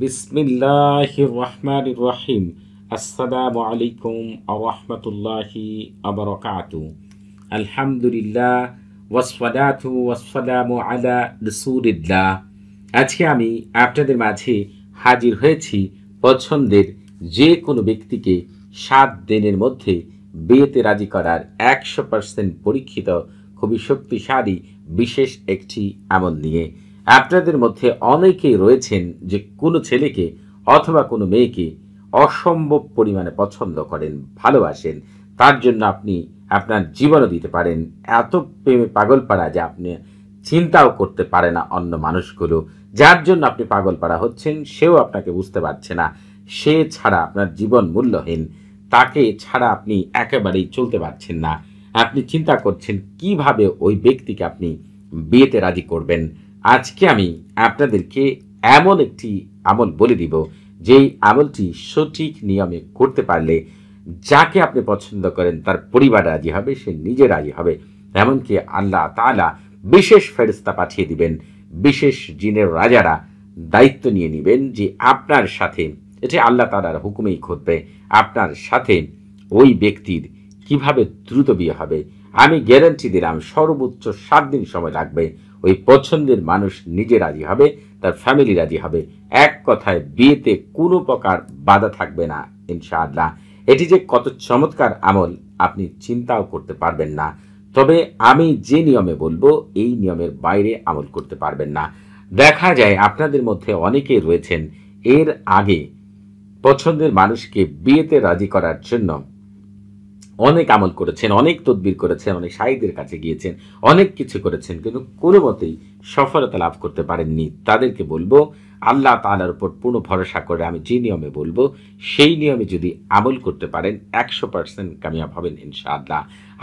বিসমিল্লাহির রহমানির রহিম আসসালামু আলাইকুম আরহামতুল্লাহি আবরকাত আলহামদুলিল্লাহ ওয়াসফাদাতু ওয়াসফাদামু আলা রসুলিল্লাহ আজকে আমি আপনাদের মাঝে হাজির হয়েছি পছন্দের যে কোনো ব্যক্তিকে সাত দিনের মধ্যে বিয়েতে রাজি করার একশো পার্সেন্ট পরীক্ষিত খুবই শক্তিশালী বিশেষ একটি আমল নিয়ে আপনাদের মধ্যে অনেকেই রয়েছেন যে কোনো ছেলেকে অথবা কোনো মেয়েকে অসম্ভব পরিমাণে পছন্দ করেন ভালোবাসেন তার জন্য আপনি আপনার জীবনও দিতে পারেন এত প্রেমে পাগল পাড়া যে আপনি চিন্তাও করতে পারে না অন্য মানুষগুলো যার জন্য আপনি পাগল পাড়া হচ্ছেন সেও আপনাকে বুঝতে পারছে না সে ছাড়া আপনার জীবন মূল্যহীন তাকে ছাড়া আপনি একেবারেই চলতে পারছেন না আপনি চিন্তা করছেন কিভাবে ওই ব্যক্তিকে আপনি বিয়েতে রাজি করবেন আজকে আমি আপনাদেরকে এমন একটি আমল বলে দিব যেই আমলটি সঠিক নিয়মে করতে পারলে যাকে আপনি পছন্দ করেন তার পরিবার রাজি হবে সে নিজে রাজি হবে এমনকি আল্লাহ তালা বিশেষ ফেরস্তা পাঠিয়ে দিবেন বিশেষ জিনের রাজারা দায়িত্ব নিয়ে নেবেন যে আপনার সাথে এটি আল্লাহ তালার হুকুমেই ঘটবে আপনার সাথে ওই ব্যক্তির কিভাবে দ্রুত বিয়ে হবে আমি গ্যারান্টি দিলাম সর্বোচ্চ সাত দিন সময় লাগবে ওই পছন্দের মানুষ নিজে রাজি হবে তার ফ্যামিলি রাজি হবে এক কথায় বিয়েতে কোনো প্রকার বাধা থাকবে না ইনশাআল্লাহ এটি যে কত চমৎকার আমল আপনি চিন্তাও করতে পারবেন না তবে আমি যে নিয়মে বলবো এই নিয়মের বাইরে আমল করতে পারবেন না দেখা যায় আপনাদের মধ্যে অনেকে রয়েছেন এর আগে পছন্দের মানুষকে বিয়েতে রাজি করার জন্য অনেক আমল করেছেন অনেক তদবির করেছেন অনেক সাহিদের কাছে গিয়েছেন অনেক কিছু করেছেন কিন্তু কোনো মতেই সফলতা লাভ করতে পারেননি তাদেরকে বলবো আল্লাহ তালার উপর পূর্ণ ভরসা করে আমি যে নিয়মে বলবো সেই নিয়মে যদি আমল করতে পারেন একশো পার্সেন্ট কামিয়াব হবেন ইনশা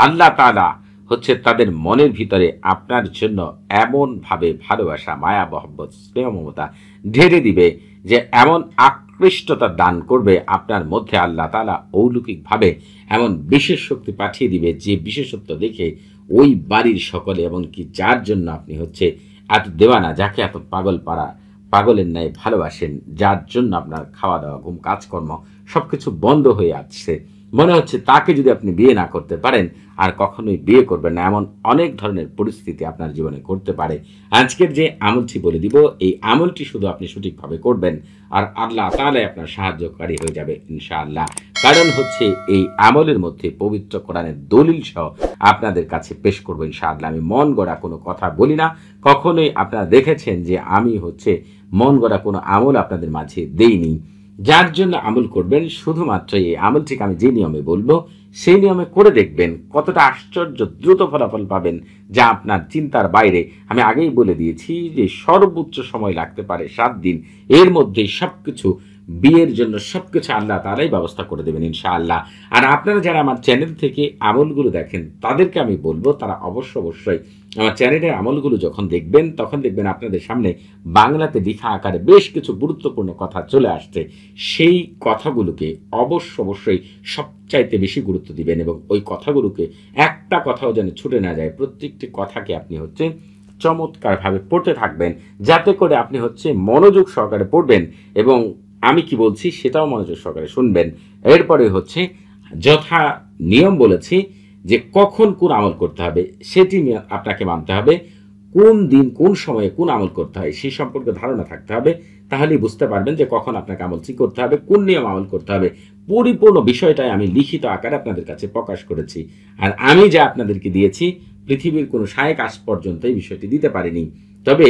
আল্লাহ তালা হচ্ছে তাদের মনের ভিতরে আপনার জন্য এমনভাবে ভালোবাসা মায়া মহব্বত স্নেহ মমতা ঢেড়ে দিবে যে এমন আক আকৃষ্টতা দান করবে আপনার মধ্যে আল্লাহ তালা অলৌকিকভাবে এমন বিশেষ শক্তি পাঠিয়ে দিবে যে বিশেষত্ব দেখে ওই বাড়ির সকলে এমনকি যার জন্য আপনি হচ্ছে এত দেওয়ানা যাকে এত পাগল পাড়া পাগলের ন্যায় ভালোবাসেন যার জন্য আপনার খাওয়া দাওয়া ঘুম কাজকর্ম সব কিছু বন্ধ হয়ে আসছে মনে হচ্ছে তাকে যদি আপনি বিয়ে না করতে পারেন আর কখনোই বিয়ে করবেন না এমন অনেক ধরনের পরিস্থিতি আপনার জীবনে করতে পারে আজকের যে আমলটি বলে দিব এই আমলটি শুধু আপনি সঠিকভাবে করবেন আর আল্লাহ তাহলে আপনার সাহায্যকারী হয়ে যাবে ইনশাআল্লাহ কারণ হচ্ছে এই আমলের মধ্যে পবিত্র কোরআনের দলিল সহ আপনাদের কাছে পেশ করবো ইনশাআল্লাহ আমি মন গড়া কোনো কথা বলি না কখনোই আপনারা দেখেছেন যে আমি হচ্ছে মন গড়া কোনো আমল আপনাদের মাঝে দেইনি যার জন্য আমল করবেন শুধুমাত্র এই আমল ঠিক আমি যে নিয়মে বলবো সেই নিয়মে করে দেখবেন কতটা আশ্চর্য দ্রুত ফলাফল পাবেন যা আপনার চিন্তার বাইরে আমি আগেই বলে দিয়েছি যে সর্বোচ্চ সময় লাগতে পারে সাত দিন এর মধ্যে সব কিছু বিয়ের জন্য সব কিছু আল্লাহ তালাই ব্যবস্থা করে দেবেন ইনশাআল্লাহ আর আপনারা যারা আমার চ্যানেল থেকে আমলগুলো দেখেন তাদেরকে আমি বলবো তারা অবশ্য অবশ্যই আমার চ্যানেলের আমলগুলো যখন দেখবেন তখন দেখবেন আপনাদের সামনে বাংলাতে লিখা আকারে বেশ কিছু গুরুত্বপূর্ণ কথা চলে আসছে সেই কথাগুলোকে অবশ্য অবশ্যই সবচাইতে বেশি গুরুত্ব দিবেন এবং ওই কথাগুলোকে একটা কথাও যেন ছুটে না যায় প্রত্যেকটি কথাকে আপনি হচ্ছে চমৎকারভাবে পড়তে থাকবেন যাতে করে আপনি হচ্ছে মনোযোগ সহকারে পড়বেন এবং আমি কি বলছি সেটাও মনোযোগ সহকারে শুনবেন এরপরে হচ্ছে যথা নিয়ম বলেছি যে কখন কোন আমল করতে হবে সেটি আপনাকে মানতে হবে কোন দিন কোন সময়ে কোন আমল করতে হয় সে সম্পর্কে ধারণা থাকতে হবে তাহলেই বুঝতে পারবেন যে কখন আপনাকে আমলটি করতে হবে কোন নিয়ম আমল করতে হবে পরিপূর্ণ বিষয়টাই আমি লিখিত আকারে আপনাদের কাছে প্রকাশ করেছি আর আমি যা আপনাদেরকে দিয়েছি পৃথিবীর কোনো সায়ক আজ পর্যন্ত এই বিষয়টি দিতে পারিনি তবে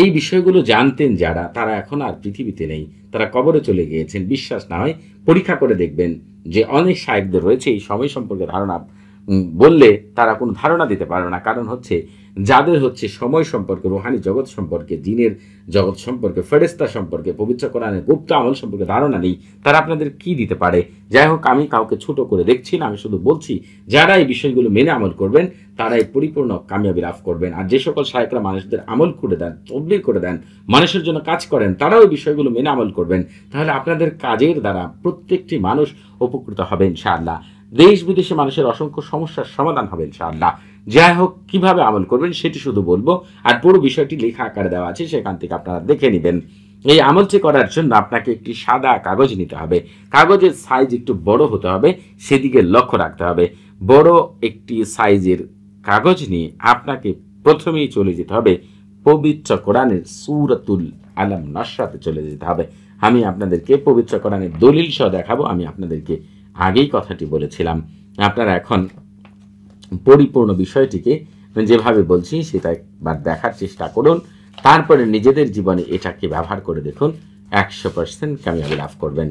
এই বিষয়গুলো জানতেন যারা তারা এখন আর পৃথিবীতে নেই তারা কবরে চলে গিয়েছেন বিশ্বাস না হয় পরীক্ষা করে দেখবেন যে অনেক সাহেবদের রয়েছে এই সময় সম্পর্কে ধারণা বললে তারা কোনো ধারণা দিতে পারবে না কারণ হচ্ছে যাদের হচ্ছে সময় সম্পর্কে রোহানি জগৎ সম্পর্কে দিনের জগৎ সম্পর্কে ফেরেস্তা সম্পর্কে পবিত্র কোরআনের গুপ্ত আমল সম্পর্কে ধারণা নেই তারা আপনাদের কি দিতে পারে যাই হোক আমি কাউকে ছোট করে দেখছি না আমি শুধু বলছি যারা এই বিষয়গুলো মেনে আমল করবেন তারাই পরিপূর্ণ কামিয়াবি লাভ করবেন আর যে সকল সাহেবরা মানুষদের আমল করে দেন তবলির করে দেন মানুষের জন্য কাজ করেন তারাও এই বিষয়গুলো মেনে আমল করবেন তাহলে আপনাদের কাজের দ্বারা প্রত্যেকটি মানুষ উপকৃত হবেন ইনশাআল্লাহ দেশ বিদেশে মানুষের অসংখ্য সমস্যার সমাধান হবে ইনশাআল্লাহ যাই হোক কিভাবে আমল করবেন সেটি শুধু বলবো আর পুরো বিষয়টি লেখা আকারে দেওয়া আছে সেখান থেকে আপনারা দেখে নেবেন এই আমলটি করার জন্য আপনাকে একটি সাদা কাগজ নিতে হবে কাগজের সাইজ একটু বড় হতে হবে সেদিকে লক্ষ্য রাখতে হবে বড় একটি সাইজের কাগজ নিয়ে আপনাকে প্রথমেই চলে যেতে হবে পবিত্র কোরআনের সুরতুল আলম নাসাতে চলে যেতে হবে আমি আপনাদেরকে পবিত্র কোরআনের দলিল সহ দেখাবো আমি আপনাদেরকে আগেই কথাটি বলেছিলাম আপনারা এখন পরিপূর্ণ বিষয়টিকে যেভাবে বলছি সেটা একবার দেখার চেষ্টা করুন তারপরে নিজেদের জীবনে এটাকে ব্যবহার করে দেখুন একশো পার্সেন্ট কামিয়াবি লাভ করবেন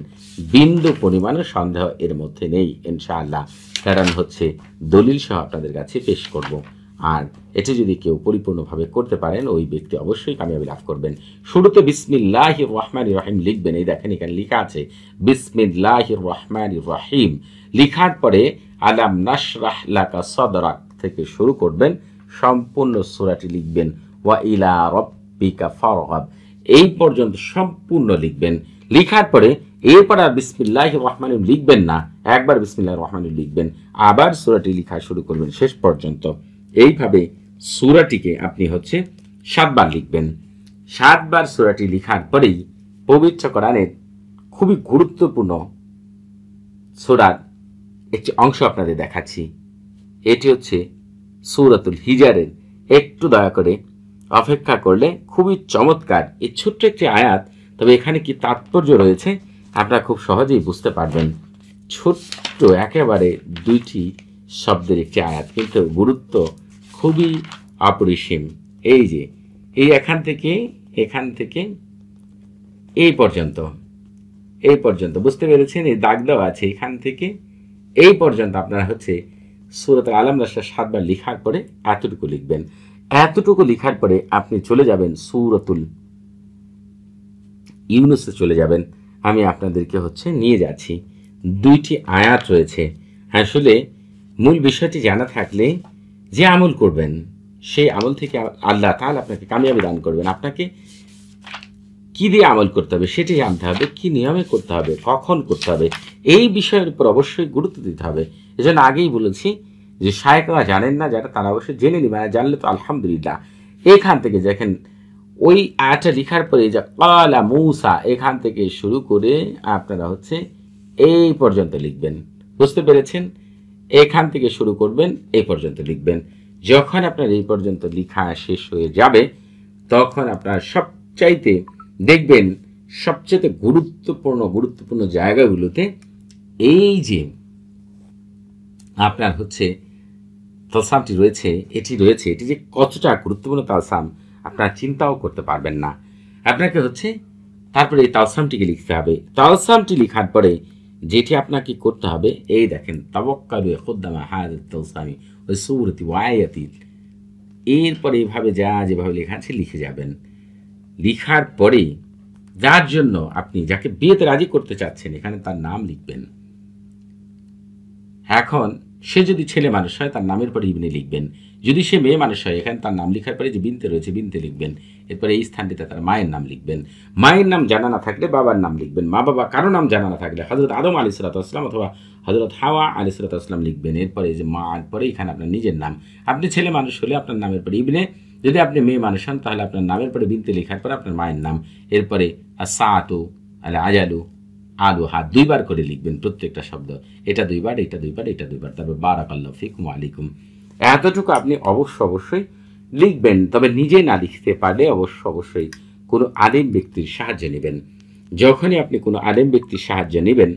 বিন্দু পরিমাণে সন্দেহ এর মধ্যে নেই ইনশাআল্লাহ কারণ হচ্ছে দলিল সহ আপনাদের কাছে পেশ করবো আর এটি যদি কেউ পরিপূর্ণভাবে করতে পারেন ওই ব্যক্তি অবশ্যই কামিয়াবি লাভ করবেন শুরুতে বিসমিল্লাহ রহমান রহিম লিখবেন এই দেখেন এখানে লেখা আছে বিসমিল্লাহ রহমান রহিম লিখার পরে আলাম নাসরাহ লাকা সদরাক থেকে শুরু করবেন সম্পূর্ণ সুরাটি লিখবেন ওয়া ইলা রব্বিকা ফরহাব এই পর্যন্ত সম্পূর্ণ লিখবেন লিখার পরে এরপর আর বিসমিল্লাহ রহমান লিখবেন না একবার বিসমিল্লাহ রহমান লিখবেন আবার সুরাটি লিখা শুরু করবেন শেষ পর্যন্ত এইভাবে সুরাটিকে আপনি হচ্ছে সাতবার লিখবেন সাতবার সুরাটি লিখার পরেই পবিত্র কোরআনের খুবই গুরুত্বপূর্ণ সুরার একটি অংশ আপনাদের দেখাচ্ছি এটি হচ্ছে সুরাতুল হিজারের একটু দয়া করে অপেক্ষা করলে খুবই চমৎকার এই ছোট্ট একটি আয়াত তবে এখানে কি তাৎপর্য রয়েছে আপনারা খুব সহজেই বুঝতে পারবেন ছোট্ট একেবারে দুইটি শব্দের একটি আয়াত কিন্তু গুরুত্ব খুবই অপরিসীম এই যে এই এখান থেকে এখান থেকে এই পর্যন্ত এই পর্যন্ত বুঝতে পেরেছেন এই দাগ দেওয়া আছে এখান থেকে এই পর্যন্ত আপনারা হচ্ছে সুরত আলম রাস্তা সাতবার লিখার পরে এতটুকু লিখবেন এতটুকু লিখার পরে আপনি চলে যাবেন সুরতুল ইউনুসে চলে যাবেন আমি আপনাদেরকে হচ্ছে নিয়ে যাচ্ছি দুইটি আয়াত রয়েছে আসলে মূল বিষয়টি জানা থাকলে যে আমল করবেন সেই আমল থেকে আল্লাহ তাহলে আপনাকে কামিয়াবি দান করবেন আপনাকে কি দিয়ে আমল করতে হবে সেটি জানতে হবে কি নিয়মে করতে হবে কখন করতে হবে এই বিষয়ের উপর অবশ্যই গুরুত্ব দিতে হবে এজন্য আগেই বলেছি যে সায়করা জানেন না যারা তারা অবশ্যই জেনে নিবে মানে জানলে তো আলহামদুলিল্লাহ এখান থেকে দেখেন ওই আয়টা লিখার পরে যে কালা মৌসা এখান থেকে শুরু করে আপনারা হচ্ছে এই পর্যন্ত লিখবেন বুঝতে পেরেছেন এখান থেকে শুরু করবেন এই পর্যন্ত লিখবেন যখন আপনার এই পর্যন্ত লেখা শেষ হয়ে যাবে তখন আপনার সবচাইতে দেখবেন সবচেয়ে গুরুত্বপূর্ণ গুরুত্বপূর্ণ জায়গাগুলোতে এই যে আপনার হচ্ছে তসামটি রয়েছে এটি রয়েছে এটি যে কতটা গুরুত্বপূর্ণ তালসাম আপনার চিন্তাও করতে পারবেন না আপনাকে হচ্ছে তারপরে এই তালসামটিকে লিখতে হবে তালসামটি লিখার পরে যেটি আপনাকে করতে হবে এই দেখেন তাবক্কালু খোদ্দামা হায়াত তৌসামি ওই ওয়ায়াতিল এরপরে এভাবে যা যেভাবে লেখা আছে লিখে যাবেন লিখার পরে যার জন্য আপনি যাকে বিয়েতে রাজি করতে চাচ্ছেন এখানে তার নাম লিখবেন এখন সে যদি ছেলে মানুষ হয় তার নামের পরে ইবনে লিখবেন যদি সে মেয়ে মানুষ হয় এখানে তার নাম লেখার পরে যে বিনতে রয়েছে বিনতে লিখবেন এরপরে এই স্থানটিতে তার মায়ের নাম লিখবেন মায়ের নাম জানা না থাকলে বাবার নাম লিখবেন মা বাবা কারো নাম জানা না থাকলে হজরত আদম আলী আসলাম অথবা হজরত হাওয়া আলী আসলাম লিখবেন এরপরে যে মা পরে এখানে আপনার নিজের নাম আপনি ছেলে মানুষ হলে আপনার নামের পরে ইবনে যদি আপনি মেয়ে মানুষ হন তাহলে আপনার নামের পরে বিনতে লেখার পরে আপনার মায়ের নাম এরপরে সাতু আলে আজালু আলু হাত দুইবার করে লিখবেন প্রত্যেকটা শব্দ এটা দুইবার এটা দুইবার এটা দুইবার তারপর বারাকাল্লা ফিকুম আলিকুম এতটুকু আপনি অবশ্য অবশ্যই লিখবেন তবে নিজে না লিখতে পারলে অবশ্য অবশ্যই কোনো আদিম ব্যক্তির সাহায্য নেবেন যখনই আপনি কোনো আদিম ব্যক্তির সাহায্য নেবেন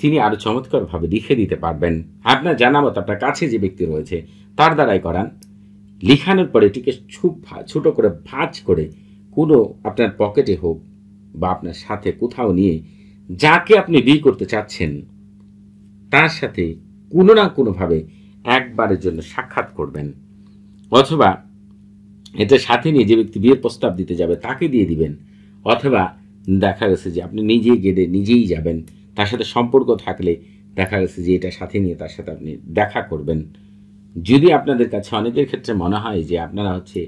তিনি আরও চমৎকারভাবে লিখে দিতে পারবেন আপনার জানা মতো আপনার কাছে যে ব্যক্তি রয়েছে তার দ্বারাই করান লিখানোর পরে এটিকে ছুপ ছোটো করে ভাঁজ করে কোনো আপনার পকেটে হোক বা আপনার সাথে কোথাও নিয়ে যাকে আপনি বিয়ে করতে চাচ্ছেন তার সাথে কোনো না কোনোভাবে একবারের জন্য সাক্ষাৎ করবেন অথবা এটা সাথে নিয়ে যে ব্যক্তি বিয়ের প্রস্তাব দিতে যাবে তাকে দিয়ে দিবেন অথবা দেখা গেছে যে আপনি নিজেই গেলে নিজেই যাবেন তার সাথে সম্পর্ক থাকলে দেখা গেছে যে এটা সাথে নিয়ে তার সাথে আপনি দেখা করবেন যদি আপনাদের কাছে অনেকের ক্ষেত্রে মনে হয় যে আপনারা হচ্ছে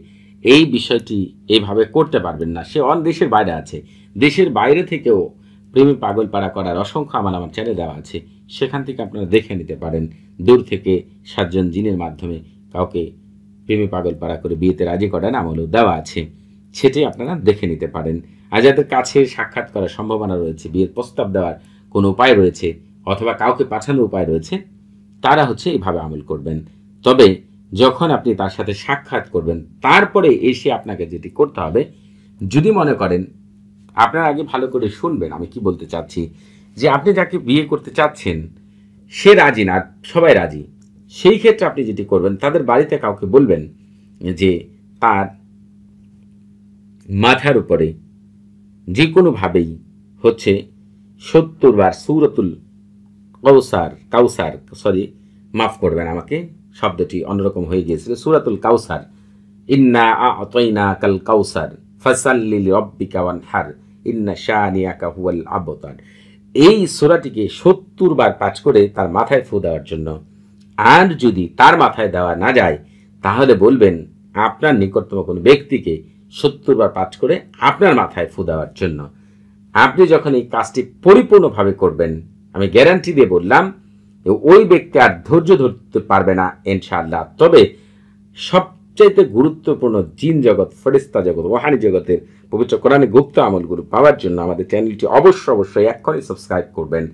এই বিষয়টি এভাবে করতে পারবেন না সে অন দেশের বাইরে আছে দেশের বাইরে থেকেও প্রেমে পাগল পাড়া করার অসংখ্য আমার আমার চ্যানেল দেওয়া আছে সেখান থেকে আপনারা দেখে নিতে পারেন দূর থেকে সাতজন জিনের মাধ্যমে কাউকে প্রেমে পাগল পাড়া করে বিয়েতে রাজি করার আমলও দেওয়া আছে সেটি আপনারা দেখে নিতে পারেন আর যাদের কাছে সাক্ষাৎ করার সম্ভাবনা রয়েছে বিয়ের প্রস্তাব দেওয়ার কোনো উপায় রয়েছে অথবা কাউকে পাঠানোর উপায় রয়েছে তারা হচ্ছে এইভাবে আমল করবেন তবে যখন আপনি তার সাথে সাক্ষাৎ করবেন তারপরে এসে আপনাকে যেটি করতে হবে যদি মনে করেন আপনার আগে ভালো করে শুনবেন আমি কি বলতে চাচ্ছি যে আপনি যাকে বিয়ে করতে চাচ্ছেন সে রাজি না সবাই রাজি সেই ক্ষেত্রে আপনি যেটি করবেন তাদের বাড়িতে কাউকে বলবেন যে তার মাথার উপরে যে কোনোভাবেই হচ্ছে সত্তর বার সৌরতুল কৌসার কাউসার সরি মাফ করবেন আমাকে শব্দটি অন্যরকম হয়ে গিয়েছিল সুরাতুল কাউসার ইন্না আতইনা কাল কাউসার ফসাল্লিল রব্বিকা ওয়ানহার হার ইন্না শাহানিয়াকা হুয়াল আবতার এই সোরাটিকে সত্তর বার পাঠ করে তার মাথায় ফু দেওয়ার জন্য আর যদি তার মাথায় দেওয়া না যায় তাহলে বলবেন আপনার নিকটতম কোনো ব্যক্তিকে সত্তর বার পাঠ করে আপনার মাথায় ফু দেওয়ার জন্য আপনি যখন এই কাজটি পরিপূর্ণভাবে করবেন আমি গ্যারান্টি দিয়ে বললাম ওই ব্যক্তি আর ধৈর্য ধরতে পারবে না ইনশাআল্লাহ তবে সব সবচাইতে গুরুত্বপূর্ণ জিন জগৎ ফেরিস্তা জগৎ ওহানি জগতের পবিত্র কোরআনে গুপ্ত আমলগুলো পাওয়ার জন্য আমাদের চ্যানেলটি অবশ্যই অবশ্যই এক্ষণে সাবস্ক্রাইব করবেন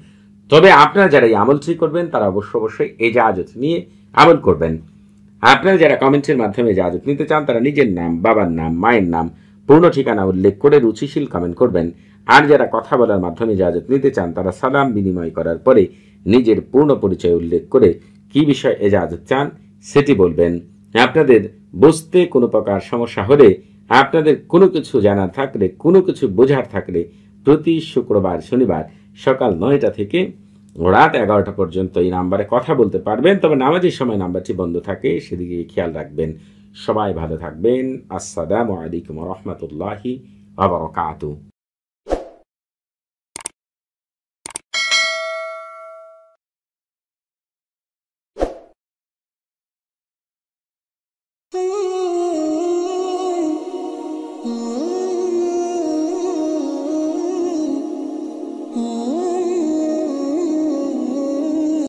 তবে আপনারা যারা এই আমলটি করবেন তারা অবশ্য অবশ্যই এজাজত নিয়ে আমল করবেন আপনারা যারা কমেন্টের মাধ্যমে জাহাজত নিতে চান তারা নিজের নাম বাবার নাম মায়ের নাম পূর্ণ ঠিকানা উল্লেখ করে রুচিশীল কমেন্ট করবেন আর যারা কথা বলার মাধ্যমে যাজত নিতে চান তারা সালাম বিনিময় করার পরে নিজের পূর্ণ পরিচয় উল্লেখ করে কি বিষয়ে এজাজত চান সেটি বলবেন হ্যাঁ, আপনাদের বুঝতে কোনো প্রকার সমস্যা হলে আপনাদের কোনো কিছু জানার থাকলে কোনো কিছু বোঝার থাকলে প্রতি শুক্রবার শনিবার সকাল নয়টা থেকে রাত এগারোটা পর্যন্ত এই নাম্বারে কথা বলতে পারবেন তবে নামাজের সময় নাম্বারটি বন্ধ থাকে সেদিকে খেয়াল রাখবেন সবাই ভালো থাকবেন আসসালামু আলাইকুম রহমতুল্লাহি আবরকাতু